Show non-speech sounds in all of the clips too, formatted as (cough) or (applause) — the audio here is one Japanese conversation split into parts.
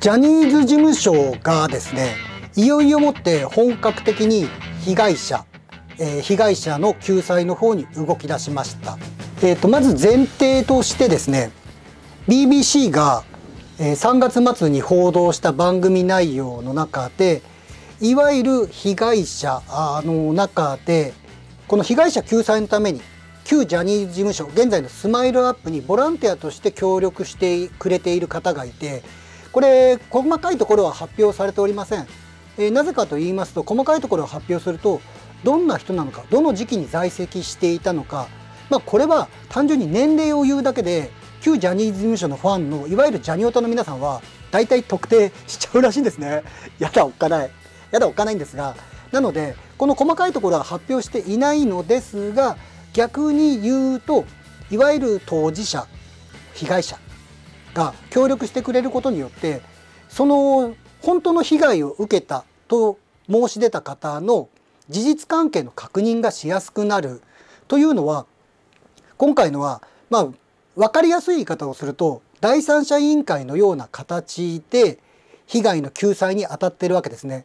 ジャニーズ事務所がですねいよいよもって本格的に被害者、えー、被害者の救済の方に動き出しました、えーと、とまず前提としてですね BBC が3月末に報道した番組内容の中でいわゆる被害者の中でこの被害者救済のために旧ジャニーズ事務所現在のスマイルアップにボランティアとして協力してくれている方がいてこれ細かいところは発表されておりません、えー、なぜかと言いますと細かいところを発表するとどんな人なのかどの時期に在籍していたのか、まあ、これは単純に年齢を言うだけで旧ジャニーズ事務所のファンのいわゆるジャニオタの皆さんは大体特定しちゃうらしいんですね (laughs) やだおっかないやだおっかないんですがなのでこの細かいところは発表していないのですが逆に言うといわゆる当事者被害者が協力してくれることによってその本当の被害を受けたと申し出た方の事実関係の確認がしやすくなるというのは今回のはまあ分かりやすい言い方をすると第三者委員会のような形で被害の救済に当たってるわけですね。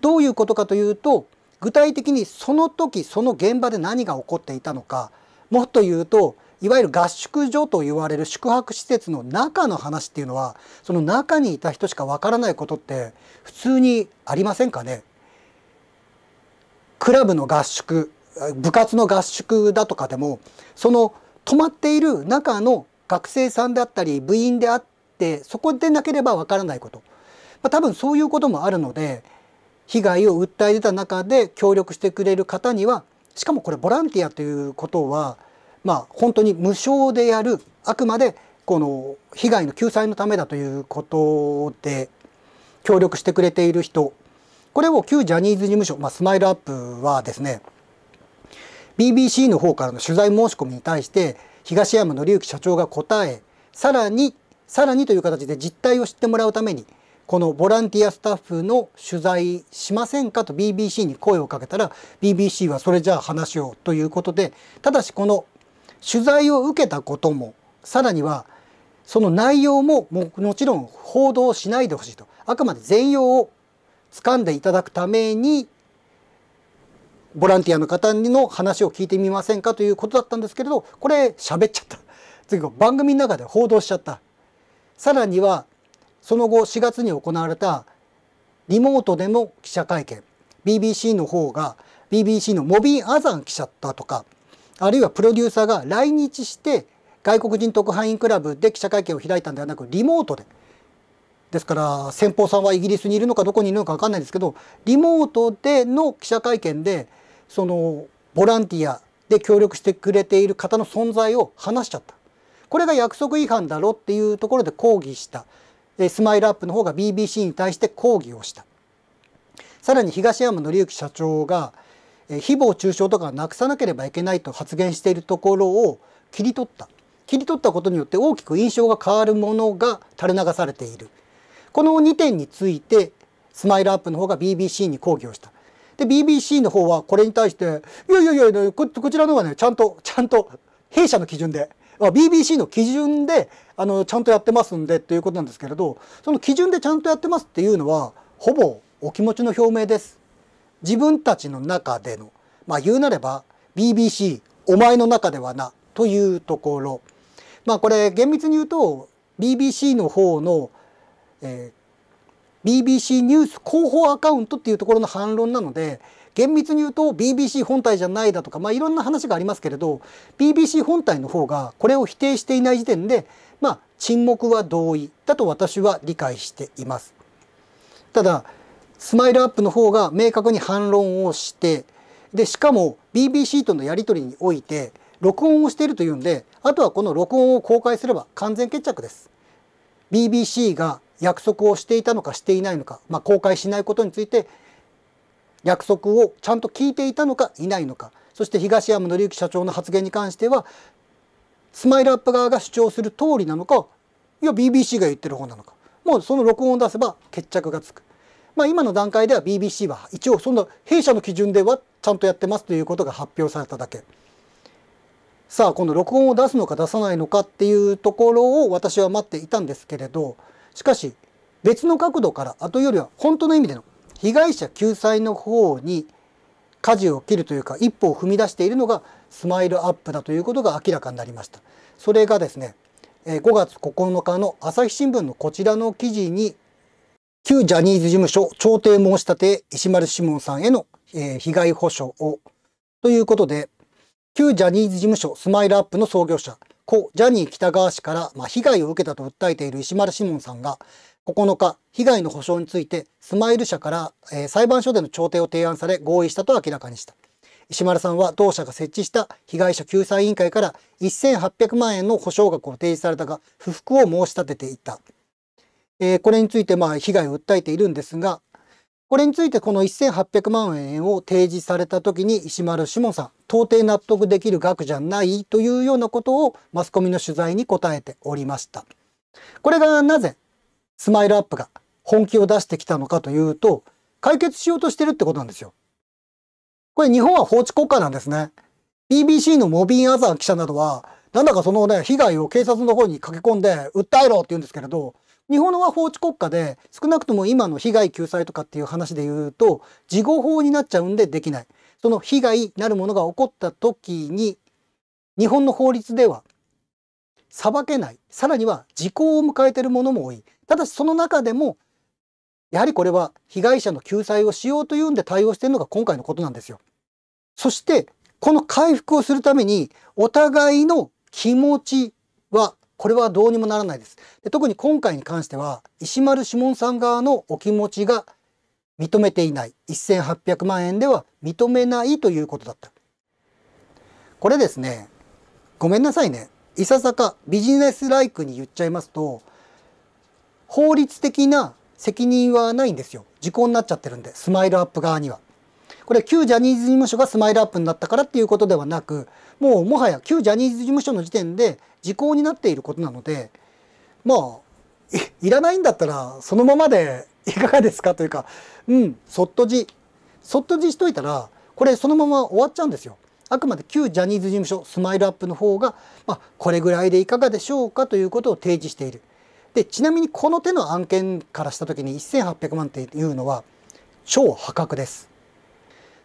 どういうことかというと具体的にその時その現場で何が起こっていたのかもっと言うといわゆる合宿所と言われる宿泊施設の中の話っていうのはその中にいた人しかわからないことって普通にありませんかねクラブの合宿部活の合宿だとかでもその泊まっている中の学生さんであったり部員であってそこでなければわからないこと、まあ、多分そういうこともあるので被害を訴え出た中で協力してくれる方にはしかもこれボランティアということはまあ、本当に無償でやるあくまでこの被害の救済のためだということで協力してくれている人これを旧ジャニーズ事務所、まあ、スマイルアップはですね BBC の方からの取材申し込みに対して東山紀之社長が答えさらにさらにという形で実態を知ってもらうためにこのボランティアスタッフの取材しませんかと BBC に声をかけたら BBC はそれじゃあ話をということでただしこの取材を受けたこともさらにはその内容もももちろん報道しないでほしいとあくまで全容を掴んでいただくためにボランティアの方の話を聞いてみませんかということだったんですけれどこれ喋っちゃった (laughs) 次番組の中で報道しちゃったさらにはその後4月に行われたリモートでの記者会見 BBC の方が BBC のモビン・アザン記者だとかあるいはプロデューサーが来日して外国人特派員クラブで記者会見を開いたんではなくリモートでですから先方さんはイギリスにいるのかどこにいるのか分かんないですけどリモートでの記者会見でそのボランティアで協力してくれている方の存在を話しちゃったこれが約束違反だろっていうところで抗議したスマイルアップの方が BBC に対して抗議をしたさらに東山紀之社長が誹謗中傷とかなくさなければいけないと発言しているところを切り取った切り取ったことによって大きく印象が変わるものが垂れ流されているこの2点についてスマイルアップの方が BBC に抗議をしたで BBC の方はこれに対していやいやいやこちらの方はねちゃんとちゃんと弊社の基準で BBC の基準であのちゃんとやってますんでということなんですけれどその基準でちゃんとやってますっていうのはほぼお気持ちの表明です自分たちの中での、まあ言うなれば BBC お前の中ではなというところ。まあこれ厳密に言うと BBC の方の、えー、BBC ニュース広報アカウントっていうところの反論なので厳密に言うと BBC 本体じゃないだとか、まあ、いろんな話がありますけれど BBC 本体の方がこれを否定していない時点で、まあ、沈黙は同意だと私は理解しています。ただスマイルアップの方が明確に反論をしてでしかも BBC とのやり取りにおいて録音をしているというんであとはこの録音を公開すれば完全決着です BBC が約束をしていたのかしていないのか、まあ、公開しないことについて約束をちゃんと聞いていたのかいないのかそして東山紀之社長の発言に関してはスマイルアップ側が主張する通りなのかいや BBC が言ってる方なのかもうその録音を出せば決着がつくまあ、今の段階では BBC は一応そんな弊社の基準ではちゃんとやってますということが発表されただけ。さあこの録音を出すのか出さないのかっていうところを私は待っていたんですけれどしかし別の角度からあとよりは本当の意味での被害者救済の方に舵を切るというか一歩を踏み出しているのがスマイルアップだということが明らかになりました。それがですね5月9日の朝日新聞のこちらの記事に旧ジャニーズ事務所調停申し立て石丸志門さんへの、えー、被害補償をということで旧ジャニーズ事務所スマイルアップの創業者故ジャニー喜多川氏から、まあ、被害を受けたと訴えている石丸志門さんが9日被害の補償についてスマイル社から、えー、裁判所での調停を提案され合意したと明らかにした石丸さんは同社が設置した被害者救済委員会から1800万円の補償額を提示されたが不服を申し立てていたえー、これについてまあ被害を訴えているんですが、これについてこの1800万円を提示された時に石丸志門さん、到底納得できる額じゃないというようなことをマスコミの取材に答えておりました。これがなぜスマイルアップが本気を出してきたのかというと、解決しようとしてるってことなんですよ。これ日本は法治国家なんですね。BBC のモビン・アザー記者などは、なんだかそのね、被害を警察の方に駆け込んで訴えろって言うんですけれど、日本のは法治国家で少なくとも今の被害救済とかっていう話で言うと事後法になっちゃうんでできないその被害なるものが起こった時に日本の法律では裁けないさらには時効を迎えているものも多いただしその中でもやはりこれは被害者の救済をしようというんで対応しているのが今回のことなんですよそしてこの回復をするためにお互いの気持ちはこれはどうにもならないです。で特に今回に関しては、石丸志紋さん側のお気持ちが認めていない、1800万円では認めないということだった。これですね、ごめんなさいね。いささかビジネスライクに言っちゃいますと、法律的な責任はないんですよ。時効になっちゃってるんで、スマイルアップ側には。これ旧ジャニーズ事務所がスマイルアップになったからっていうことではなくもうもはや旧ジャニーズ事務所の時点で時効になっていることなのでまあいらないんだったらそのままで (laughs) いかがですかというかうんそっとじそっとじしといたらこれそのまま終わっちゃうんですよ。あくまで旧ジャニーズ事務所スマイルアップの方が、まあ、これぐらいでいかがでしょうかということを提示している。でちなみにこの手の案件からした時に1800万っていうのは超破格です。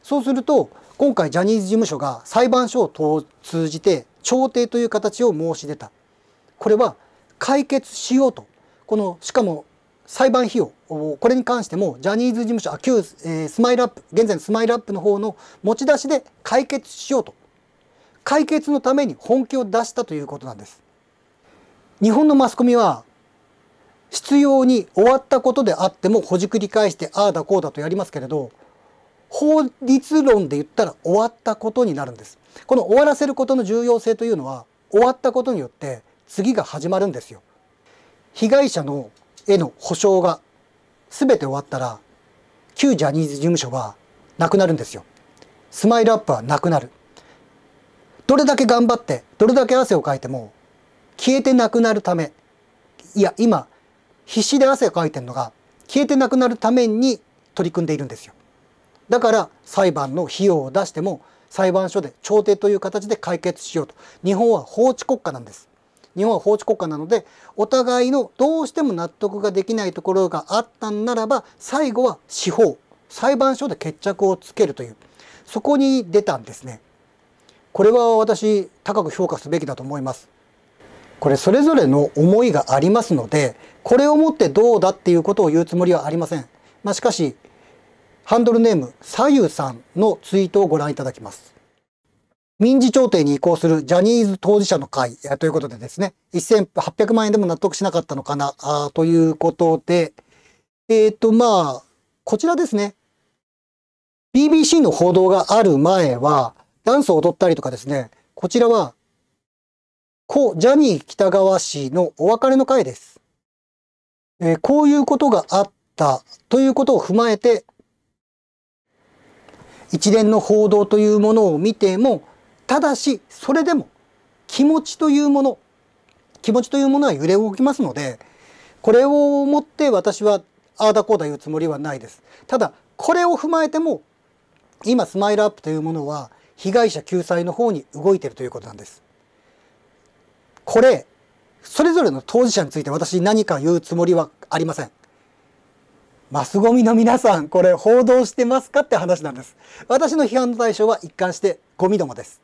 そうすると今回ジャニーズ事務所が裁判所を通じて調停という形を申し出たこれは解決しようとこのしかも裁判費用これに関してもジャニーズ事務所あ旧、えー、スマイルアップ現在のスマイルアップの方の持ち出しで解決しようと解決のために本気を出したということなんです日本のマスコミは必要に終わったことであってもほじくり返してああだこうだとやりますけれど法律論で言ったら終わったことになるんですこの終わらせることの重要性というのは終わったことによって次が始まるんですよ被害者のへの補償が全て終わったら旧ジャニーズ事務所はなくなるんですよスマイルアップはなくなるどれだけ頑張ってどれだけ汗をかいても消えてなくなるためいや今必死で汗をかいてるのが消えてなくなるために取り組んでいるんですよだから裁判の費用を出しても裁判所で調停という形で解決しようと日本は法治国家なんです日本は法治国家なのでお互いのどうしても納得ができないところがあったんならば最後は司法裁判所で決着をつけるというそこに出たんですねこれは私高く評価すべきだと思いますこれそれぞれの思いがありますのでこれをもってどうだっていうことを言うつもりはありませんまあ、しかしハンドルネーム、さゆさんのツイートをご覧いただきます。民事調停に移行するジャニーズ当事者の会ということでですね、1800万円でも納得しなかったのかな、ということで、えっ、ー、と、まあ、こちらですね。BBC の報道がある前は、ダンスを踊ったりとかですね、こちらは、故ジャニー北川氏のお別れの会です。えー、こういうことがあったということを踏まえて、一連の報道というものを見てもただしそれでも気持ちというもの気持ちというものは揺れ動きますのでこれをもって私はああだこうだ言うつもりはないです。ただこれを踏まえても今スマイルアップというものは被害者救済の方に動いているということなんです。これそれぞれの当事者について私何か言うつもりはありません。マスゴミの皆さん、これ報道してますかって話なんです。私の批判の対象は一貫してゴミどもです。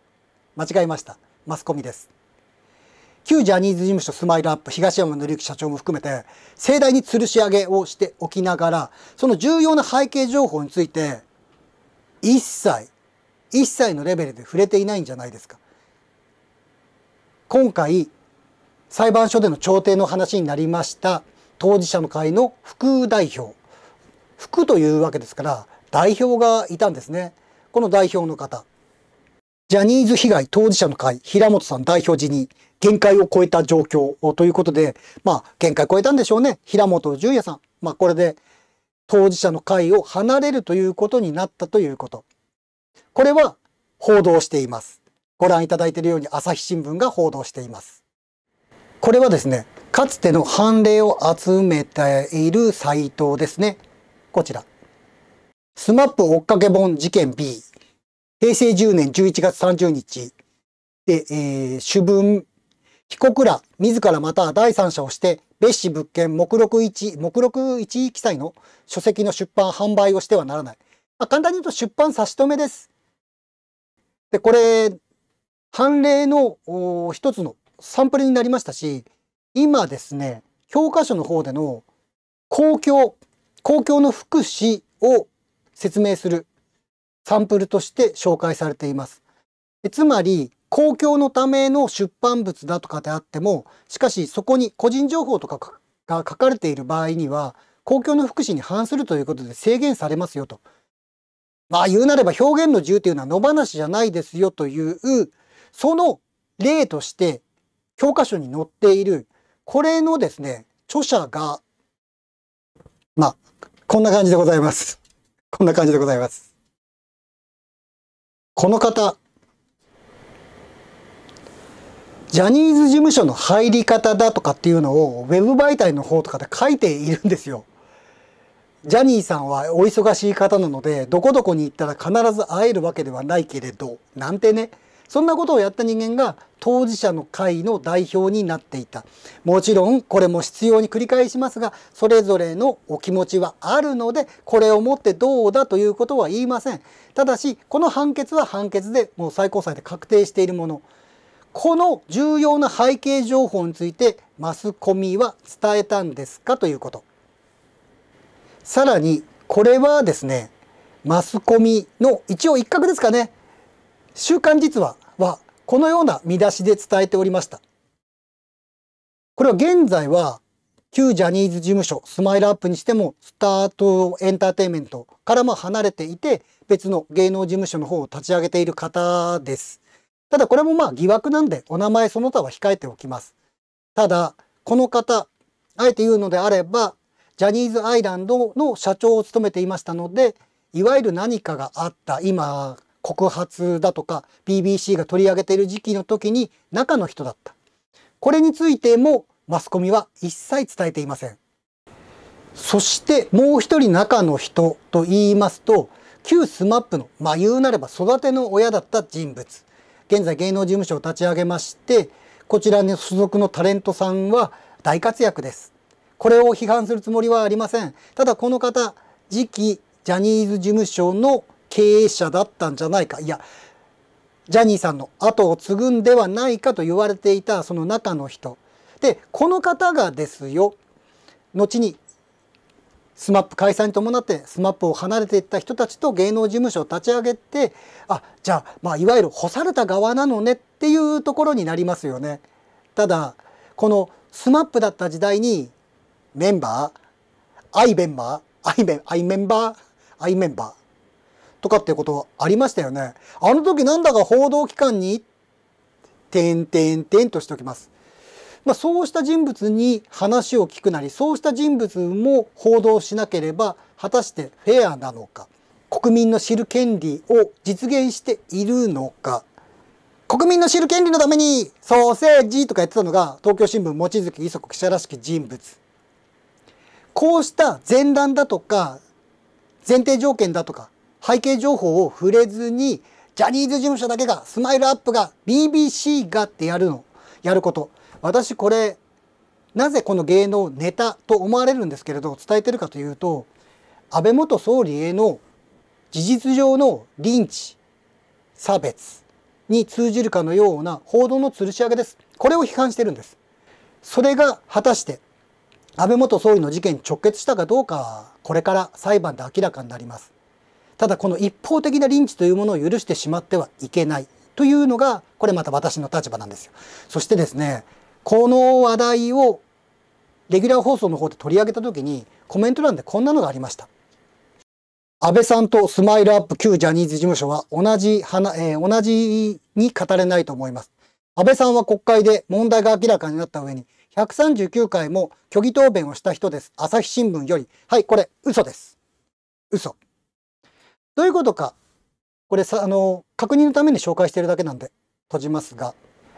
間違えました。マスコミです。旧ジャニーズ事務所スマイルアップ東山紀之社長も含めて盛大に吊るし上げをしておきながらその重要な背景情報について一切一切のレベルで触れていないんじゃないですか。今回裁判所での調停の話になりました当事者の会の副代表副というわけですから代表がいたんですね。この代表の方。ジャニーズ被害当事者の会、平本さん代表時に限界を超えた状況ということで、まあ、限界超えたんでしょうね。平本淳也さん。まあ、これで当事者の会を離れるということになったということ。これは報道しています。ご覧いただいているように朝日新聞が報道しています。これはですね、かつての判例を集めているサイトですね。こちら。スマップ追っかけ本事件 B。平成10年11月30日。で、えー、主文。被告ら自らまた第三者をして、別紙物件目録1、目録1記載の書籍の出版販売をしてはならない。まあ、簡単に言うと出版差し止めです。で、これ、判例の一つのサンプルになりましたし、今ですね、教科書の方での公共公共の福祉を説明するサンプルとして紹介されています。つまり、公共のための出版物だとかであっても、しかしそこに個人情報とかが書かれている場合には、公共の福祉に反するということで制限されますよと。まあ言うなれば表現の自由というのは野放しじゃないですよという、その例として教科書に載っている、これのですね、著者がまあ、こんな感じでございます。こんな感じでございます。この方、ジャニーズ事務所の入り方だとかっていうのを web 媒体の方とかで書いているんですよ。ジャニーさんはお忙しい方なので、どこどこに行ったら必ず会えるわけではないけれど、なんてね。そんなことをやった人間が当事者の会の代表になっていたもちろんこれも必要に繰り返しますがそれぞれのお気持ちはあるのでこれをもってどうだということは言いませんただしこの判決は判決でもう最高裁で確定しているものこの重要な背景情報についてマスコミは伝えたんですかということさらにこれはですねマスコミの一応一角ですかね週刊実はこのような見出しで伝えておりました。これは現在は旧ジャニーズ事務所スマイルアップにしてもスタートエンターテインメントからも離れていて別の芸能事務所の方を立ち上げている方です。ただこれもまあ疑惑なんでお名前その他は控えておきます。ただこの方あえて言うのであればジャニーズアイランドの社長を務めていましたのでいわゆる何かがあった今告発だとか BBC が取り上げている時期の時に中の人だった。これについてもマスコミは一切伝えていません。そしてもう一人中の人と言いますと、旧 smap の、まあ言うなれば育ての親だった人物。現在芸能事務所を立ち上げまして、こちらに所属のタレントさんは大活躍です。これを批判するつもりはありません。ただこの方、次期ジャニーズ事務所の経営者だったんじゃないかいやジャニーさんの後を継ぐんではないかと言われていたその中の人でこの方がですよ後に SMAP 解散に伴って SMAP を離れていった人たちと芸能事務所を立ち上げてあじゃあ,、まあいわゆる干された側なのねっていうところになりますよね。ただこの SMAP だった時代にメンバーアイメンバーアイメンアイメンバーアイメンバーとかっていうことありましたよね。あの時なんだか報道機関に、てんてんてんとしておきます。まあ、そうした人物に話を聞くなり、そうした人物も報道しなければ、果たしてフェアなのか、国民の知る権利を実現しているのか、国民の知る権利のためにソーセージとかやってたのが東京新聞望月磯子記者らしき人物こうした前段だとか前提条件だとか背景情報を触れずにジャニーズ事務所だけがスマイルアップが BBC がってやるのやること私これなぜこの芸能ネタと思われるんですけれど伝えてるかというと安倍元総理への事実上のリンチ差別に通じるかのような報道の吊るし上げですこれを批判してるんですそれが果たして安倍元総理の事件に直結したかどうかこれから裁判で明らかになりますただこの一方的なリンチというものを許してしまってはいけないというのがこれまた私の立場なんですよ。そしてですねこの話題をレギュラー放送の方で取り上げた時にコメント欄でこんなのがありました。安倍さんとスマイルアップ旧ジャニーズ事務所は同じ花、えー、同じに語れないと思います。安倍さんは国会で問題が明らかになった上に139回も虚偽答弁をした人です。朝日新聞より。はい、これ嘘です。嘘。どういうことか。これさ、あの、確認のために紹介しているだけなんで閉じますが、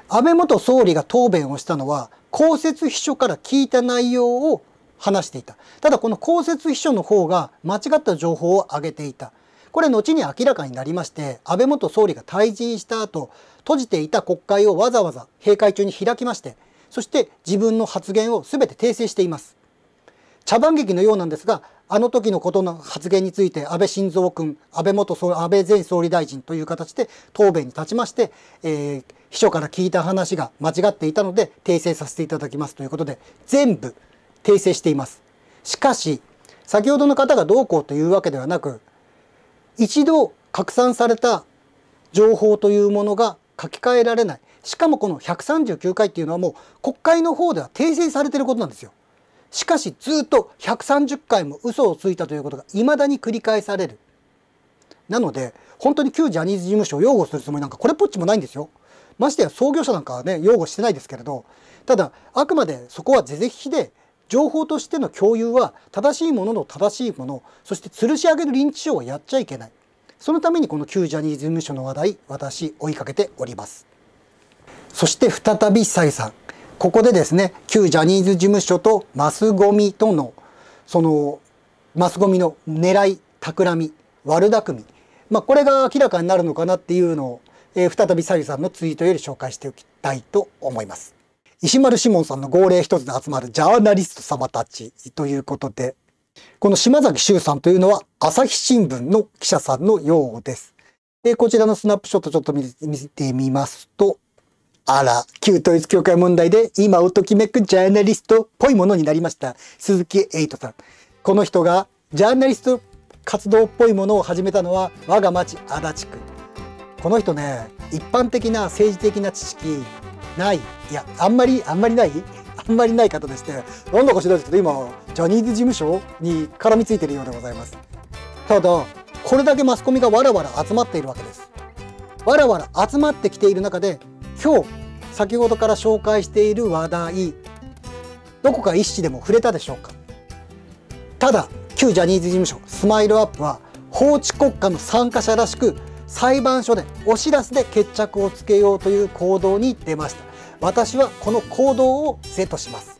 安倍元総理が答弁をしたのは、公設秘書から聞いた内容を話していた。ただこの公設秘書の方が間違った情報を上げていた。これ後に明らかになりまして、安倍元総理が退陣した後、閉じていた国会をわざわざ閉会中に開きまして、そして自分の発言を全て訂正しています。茶番劇のようなんですがあの時のことの発言について安倍晋三君安倍元総安倍前総理大臣という形で答弁に立ちまして、えー、秘書から聞いた話が間違っていたので訂正させていただきますということで全部訂正しています。しかし先ほどの方がどうこうというわけではなく一度拡散された情報というものが書き換えられないしかもこの139回っていうのはもう国会の方では訂正されていることなんですよ。しかしずっと130回も嘘をついたということが未だに繰り返される。なので、本当に旧ジャニーズ事務所を擁護するつもりなんかこれっぽっちもないんですよ。ましてや創業者なんかはね、擁護してないですけれど、ただ、あくまでそこは是々非で、情報としての共有は正しいものの正しいもの、そして吊るし上げる臨時症はやっちゃいけない。そのためにこの旧ジャニーズ事務所の話題、私追いかけております。そして再び蔡さん。ここでですね旧ジャニーズ事務所とマスゴミとのそのマスゴミの狙い企み悪巧み、まあ、これが明らかになるのかなっていうのを、えー、再びさゆさんのツイートより紹介しておきたいと思います。石丸志門さんの号令一つで集まるジャーナリスト様たちということでこの島崎修さんというのは朝日新聞の記者さんのようです。でこちらのスナップショットちょっと見てみますとあら、旧統一教会問題で今をときめくジャーナリストっぽいものになりました。鈴木エイトさん。この人がジャーナリスト活動っぽいものを始めたのは我が町足立区。この人ね、一般的な政治的な知識ない。いや、あんまり、あんまりないあんまりない方でして、なんだか知らないですけど、今、ジャニーズ事務所に絡みついているようでございます。ただ、これだけマスコミがわらわら集まっているわけです。わらわら集まってきている中で今日先ほどから紹介している話題どこか一紙でも触れたでしょうかただ旧ジャニーズ事務所スマイルアップは法治国家の参加者らしく裁判所でお知らせで決着をつけようという行動に出ました私はこの行動を是とします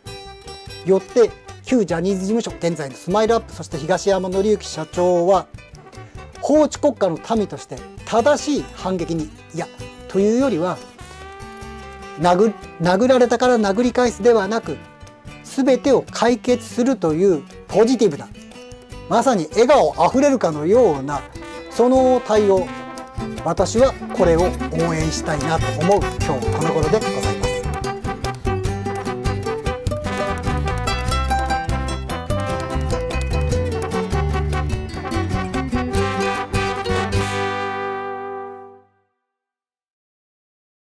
よって旧ジャニーズ事務所現在のスマイルアップそして東山紀之社長は法治国家の民として正しい反撃にいやというよりは殴殴られたから殴り返すではなく全てを解決するというポジティブなまさに笑顔あふれるかのようなその対応私はこれを応援したいなと思う今日この頃で